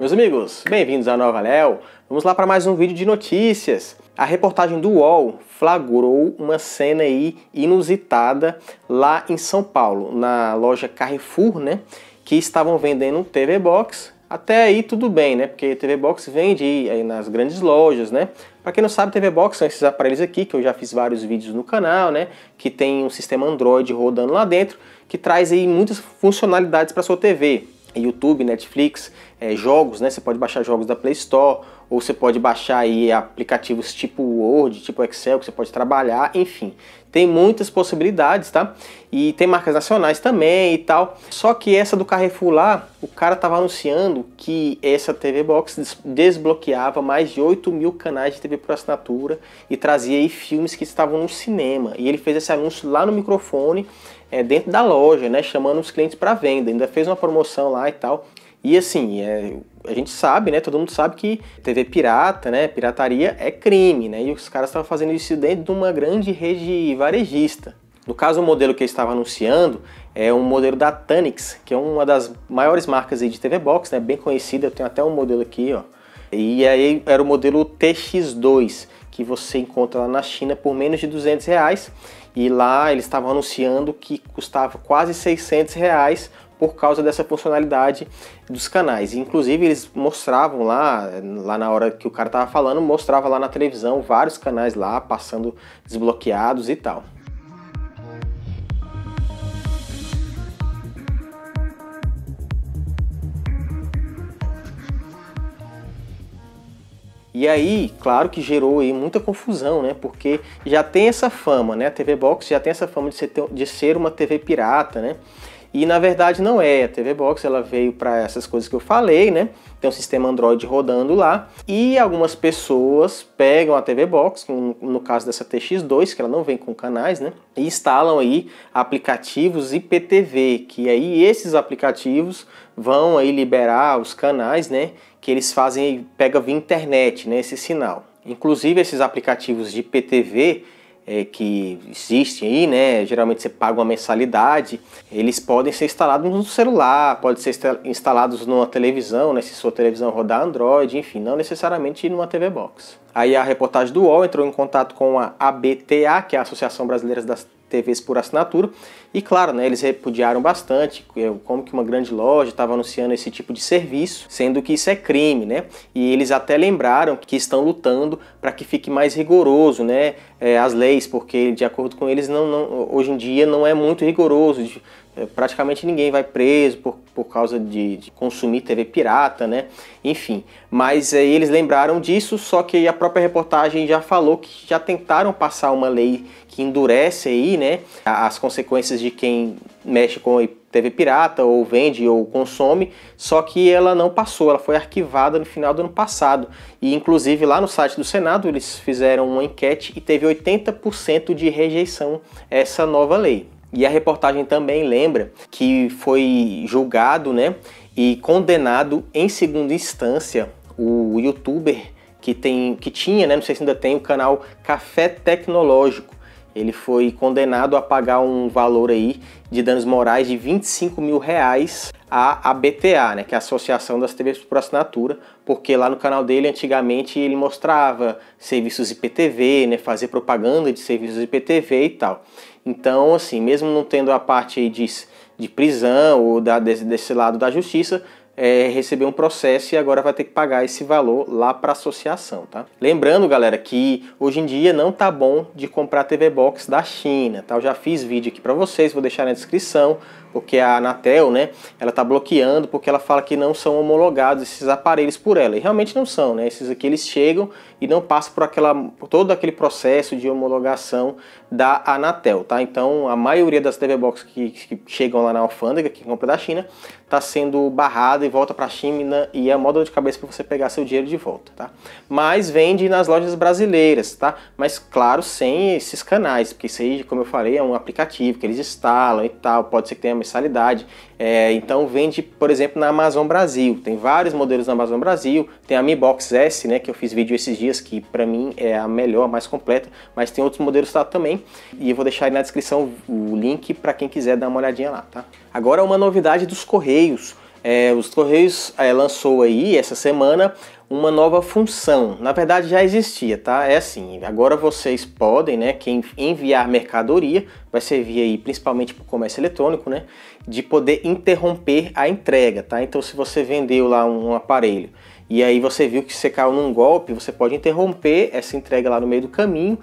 Meus amigos, bem-vindos à Nova Léo. Vamos lá para mais um vídeo de notícias. A reportagem do UOL flagrou uma cena aí inusitada lá em São Paulo, na loja Carrefour, né? Que estavam vendendo um TV Box. Até aí tudo bem, né? Porque TV Box vende aí nas grandes lojas, né? Para quem não sabe, TV Box são esses aparelhos aqui que eu já fiz vários vídeos no canal, né? Que tem um sistema Android rodando lá dentro, que traz aí muitas funcionalidades para sua TV YouTube, Netflix, é, jogos, né? Você pode baixar jogos da Play Store, ou você pode baixar aí aplicativos tipo Word, tipo Excel, que você pode trabalhar, enfim. Tem muitas possibilidades, tá? E tem marcas nacionais também e tal. Só que essa do Carrefour lá, o cara tava anunciando que essa TV Box desbloqueava mais de 8 mil canais de TV por assinatura e trazia aí filmes que estavam no cinema. E ele fez esse anúncio lá no microfone é, dentro da loja, né, chamando os clientes para venda. Ainda fez uma promoção lá e tal. E assim, é, a gente sabe, né? Todo mundo sabe que TV pirata, né? Pirataria é crime, né? E os caras estavam fazendo isso dentro de uma grande rede varejista. No caso, o modelo que eu estava anunciando é um modelo da Tanix, que é uma das maiores marcas de TV Box, né? Bem conhecida, eu tenho até um modelo aqui, ó. E aí era o modelo TX2, que você encontra lá na China por menos de 200 reais e lá eles estavam anunciando que custava quase 600 reais por causa dessa funcionalidade dos canais. Inclusive eles mostravam lá, lá na hora que o cara estava falando, mostrava lá na televisão vários canais lá passando desbloqueados e tal. E aí, claro que gerou aí muita confusão, né? Porque já tem essa fama, né? A TV Box já tem essa fama de ser, de ser uma TV pirata, né? E na verdade não é. A TV Box ela veio para essas coisas que eu falei, né? Tem um sistema Android rodando lá e algumas pessoas pegam a TV Box, no caso dessa TX2, que ela não vem com canais, né? E instalam aí aplicativos IPTV, que aí esses aplicativos vão aí liberar os canais, né? que eles fazem, pega via internet né, esse sinal. Inclusive esses aplicativos de PTV é, que existem aí, né, geralmente você paga uma mensalidade, eles podem ser instalados no celular, podem ser instalados numa televisão, né, se sua televisão rodar Android, enfim, não necessariamente numa TV Box. Aí a reportagem do UOL entrou em contato com a ABTA, que é a Associação Brasileira das TVs por assinatura. E claro, né, eles repudiaram bastante é como que uma grande loja estava anunciando esse tipo de serviço, sendo que isso é crime, né? E eles até lembraram que estão lutando para que fique mais rigoroso, né, é, as leis, porque de acordo com eles não, não hoje em dia não é muito rigoroso de, é, praticamente ninguém vai preso por, por causa de, de consumir TV pirata, né? Enfim, mas é, eles lembraram disso, só que a própria reportagem já falou que já tentaram passar uma lei que endurece aí, né, as consequências de quem mexe com TV pirata ou vende ou consome, só que ela não passou, ela foi arquivada no final do ano passado. E inclusive lá no site do Senado eles fizeram uma enquete e teve 80% de rejeição a essa nova lei. E a reportagem também lembra que foi julgado né, e condenado em segunda instância o youtuber que, tem, que tinha, né, não sei se ainda tem, o canal Café Tecnológico. Ele foi condenado a pagar um valor aí de danos morais de 25 mil reais à ABTA, né, que é a Associação das TVs por Assinatura, porque lá no canal dele antigamente ele mostrava serviços IPTV, né, fazer propaganda de serviços IPTV e tal. Então, assim, mesmo não tendo a parte de, de prisão ou da, desse, desse lado da justiça, é, recebeu um processo e agora vai ter que pagar esse valor lá para a associação, tá? Lembrando, galera, que hoje em dia não tá bom de comprar TV Box da China, tá? Eu já fiz vídeo aqui para vocês, vou deixar na descrição, porque a Anatel, né, ela tá bloqueando porque ela fala que não são homologados esses aparelhos por ela, e realmente não são, né? Esses aqui eles chegam e não passam por aquela por todo aquele processo de homologação da Anatel, tá? Então, a maioria das TV Box que, que chegam lá na alfândega que compra da China está sendo barrada e volta para a China né? e é uma dor de cabeça para você pegar seu dinheiro de volta, tá? Mas vende nas lojas brasileiras, tá? Mas claro, sem esses canais, porque isso aí, como eu falei, é um aplicativo que eles instalam e tal, pode ser que tenha mensalidade. É, então vende, por exemplo, na Amazon Brasil. Tem vários modelos na Amazon Brasil. Tem a Mi Box S, né, que eu fiz vídeo esses dias, que para mim é a melhor, a mais completa. Mas tem outros modelos lá também. E eu vou deixar aí na descrição o link para quem quiser dar uma olhadinha lá, tá? Agora uma novidade dos Correios. É, os Correios é, lançou aí essa semana uma nova função. Na verdade já existia, tá? É assim, agora vocês podem, né, quem enviar mercadoria, vai servir aí principalmente para o comércio eletrônico, né, de poder interromper a entrega, tá? Então se você vendeu lá um aparelho e aí você viu que você caiu num golpe, você pode interromper essa entrega lá no meio do caminho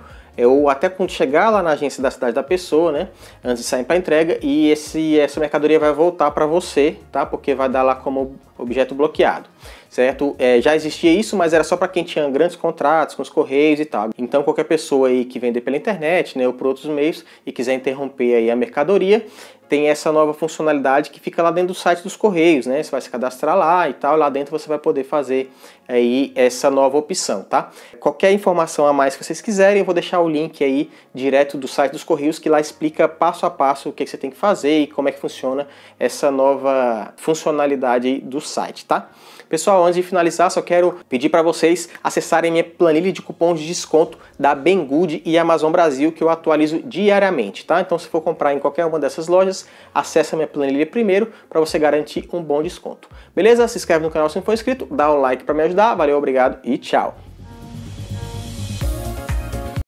ou até quando chegar lá na agência da cidade da pessoa, né, antes de sair para entrega, e esse, essa mercadoria vai voltar para você, tá? Porque vai dar lá como objeto bloqueado certo? É, já existia isso, mas era só para quem tinha grandes contratos com os correios e tal. Então qualquer pessoa aí que vender pela internet, né, ou por outros meios e quiser interromper aí a mercadoria, tem essa nova funcionalidade que fica lá dentro do site dos Correios, né? Você vai se cadastrar lá e tal, lá dentro você vai poder fazer aí essa nova opção, tá? Qualquer informação a mais que vocês quiserem, eu vou deixar o link aí direto do site dos Correios que lá explica passo a passo o que, você tem que fazer e como é que funciona essa nova funcionalidade do site, tá? Pessoal, antes de finalizar, só quero pedir para vocês acessarem minha planilha de cupons de desconto da Bengud e Amazon Brasil que eu atualizo diariamente, tá? Então se for comprar em qualquer uma dessas lojas, Acesse acessa minha planilha primeiro para você garantir um bom desconto. Beleza? Se inscreve no canal se não for inscrito, dá um like para me ajudar. Valeu, obrigado e tchau.